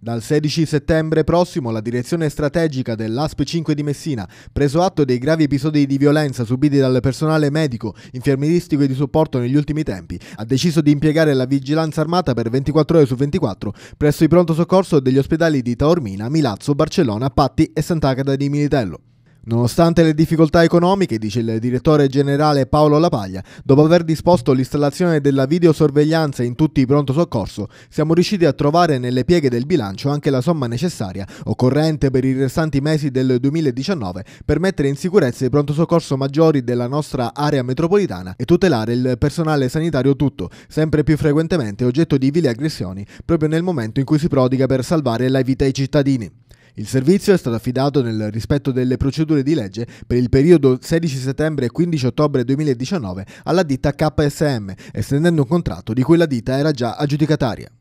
Dal 16 settembre prossimo la direzione strategica dell'ASP 5 di Messina, preso atto dei gravi episodi di violenza subiti dal personale medico, infermieristico e di supporto negli ultimi tempi, ha deciso di impiegare la vigilanza armata per 24 ore su 24 presso i pronto soccorso degli ospedali di Taormina, Milazzo, Barcellona, Patti e Sant'Agata di Militello. Nonostante le difficoltà economiche, dice il direttore generale Paolo Lapaglia, dopo aver disposto l'installazione della videosorveglianza in tutti i pronto soccorso, siamo riusciti a trovare nelle pieghe del bilancio anche la somma necessaria, occorrente per i restanti mesi del 2019, per mettere in sicurezza i pronto soccorso maggiori della nostra area metropolitana e tutelare il personale sanitario tutto, sempre più frequentemente oggetto di vili aggressioni, proprio nel momento in cui si prodiga per salvare la vita ai cittadini. Il servizio è stato affidato nel rispetto delle procedure di legge per il periodo 16 settembre 15 ottobre 2019 alla ditta KSM, estendendo un contratto di cui la ditta era già aggiudicataria.